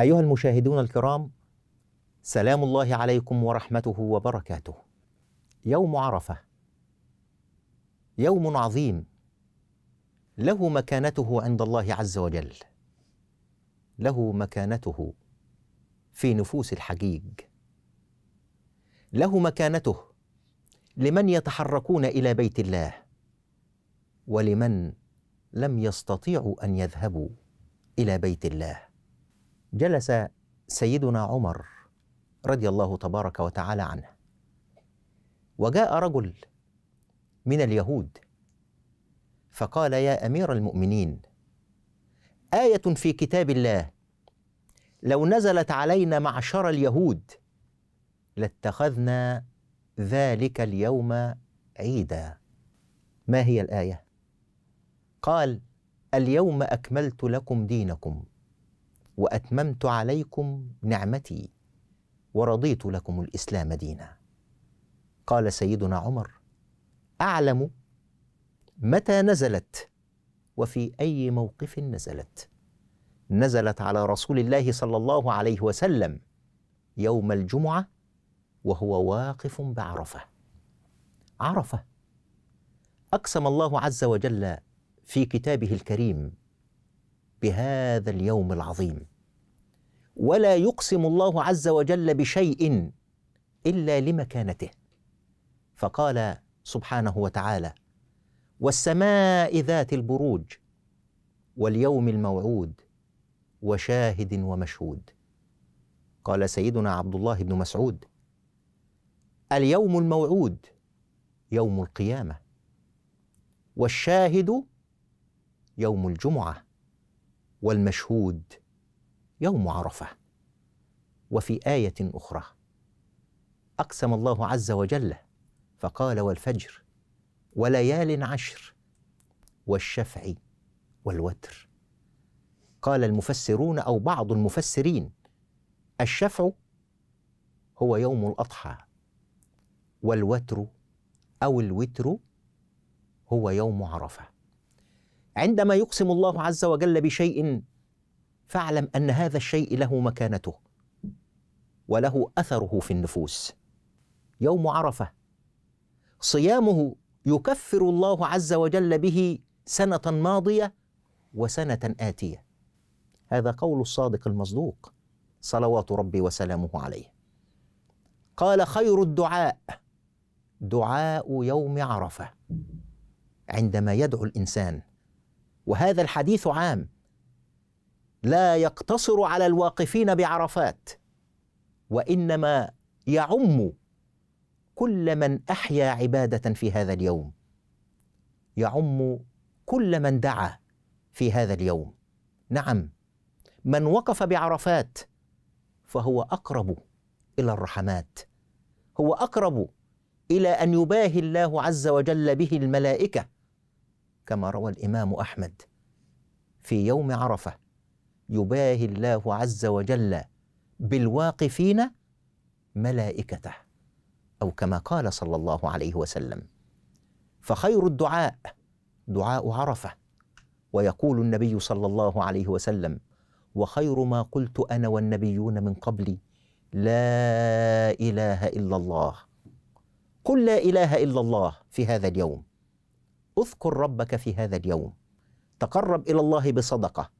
أيها المشاهدون الكرام سلام الله عليكم ورحمته وبركاته يوم عرفة يوم عظيم له مكانته عند الله عز وجل له مكانته في نفوس الحجيج له مكانته لمن يتحركون الى بيت الله ولمن لم يستطيعوا ان يذهبوا الى بيت الله جلس سيدنا عمر رضي الله تبارك وتعالى عنه وجاء رجل من اليهود فقال يا امير المؤمنين ايه في كتاب الله لو نزلت علينا معشر اليهود لاتخذنا ذلك اليوم عيدا ما هي الايه قال اليوم اكملت لكم دينكم واتممت عليكم نعمتي ورضيت لكم الاسلام دينا قال سيدنا عمر اعلم متى نزلت وفي اي موقف نزلت نزلت على رسول الله صلى الله عليه وسلم يوم الجمعه وهو واقف بعرفه عرفه اقسم الله عز وجل في كتابه الكريم بهذا اليوم العظيم ولا يقسم الله عز وجل بشيء الا لمكانته فقال سبحانه وتعالى والسماء ذات البروج واليوم الموعود وشاهد ومشهود قال سيدنا عبد الله بن مسعود اليوم الموعود يوم القيامه والشاهد يوم الجمعه والمشهود يوم عرفه وفي ايه اخرى اقسم الله عز وجل فقال والفجر وليال عشر والشفع والوتر قال المفسرون او بعض المفسرين الشفع هو يوم الاضحى والوتر او الوتر هو يوم عرفه عندما يقسم الله عز وجل بشيء فاعلم ان هذا الشيء له مكانته وله اثره في النفوس يوم عرفه صيامه يكفر الله عز وجل به سنه ماضيه وسنه اتيه هذا قول الصادق المصدوق صلوات ربي وسلامه عليه قال خير الدعاء دعاء يوم عرفه عندما يدعو الانسان وهذا الحديث عام لا يقتصر على الواقفين بعرفات وانما يعم كل من احيا عباده في هذا اليوم يعم كل من دعا في هذا اليوم نعم من وقف بعرفات فهو اقرب الى الرحمات هو اقرب الى ان يباهي الله عز وجل به الملائكه كما روى الامام احمد في يوم عرفه يباهي الله عز وجل بالواقفين ملائكته او كما قال صلى الله عليه وسلم فخير الدعاء دعاء عرفه ويقول النبي صلى الله عليه وسلم وخير ما قلت انا والنبيون من قبلي لا اله الا الله قل لا اله الا الله في هذا اليوم اذكر ربك في هذا اليوم تقرب الى الله بصدقه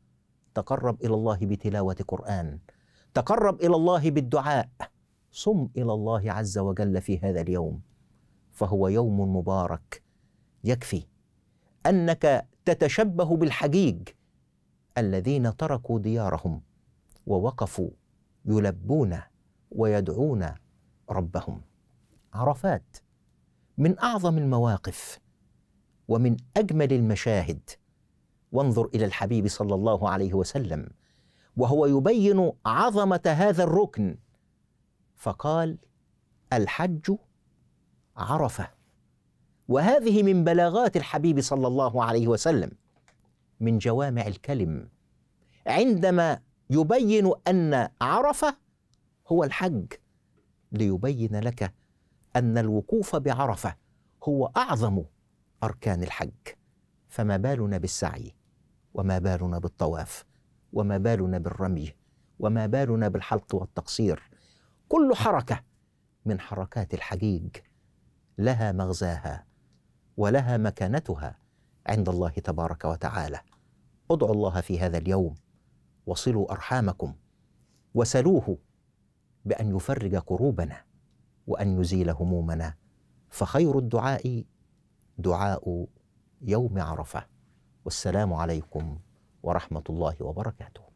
تقرب الى الله بتلاوه قران تقرب الى الله بالدعاء صم الى الله عز وجل في هذا اليوم فهو يوم مبارك يكفي انك تتشبه بالحجيج الذين تركوا ديارهم ووقفوا يلبون ويدعون ربهم عرفات من اعظم المواقف ومن اجمل المشاهد وانظر الى الحبيب صلى الله عليه وسلم وهو يبين عظمه هذا الركن فقال الحج عرفه وهذه من بلاغات الحبيب صلى الله عليه وسلم من جوامع الكلم عندما يبين ان عرفه هو الحج ليبين لك ان الوقوف بعرفه هو اعظم أركان الحج فما بالنا بالسعي وما بالنا بالطواف وما بالنا بالرمي وما بالنا بالحلق والتقصير كل حركة من حركات الحجيج لها مغزاها ولها مكانتها عند الله تبارك وتعالى ادعوا الله في هذا اليوم وصلوا ارحامكم وسلوه بان يفرج كروبنا وان يزيل همومنا فخير الدعاء دعاء يوم عرفه والسلام عليكم ورحمه الله وبركاته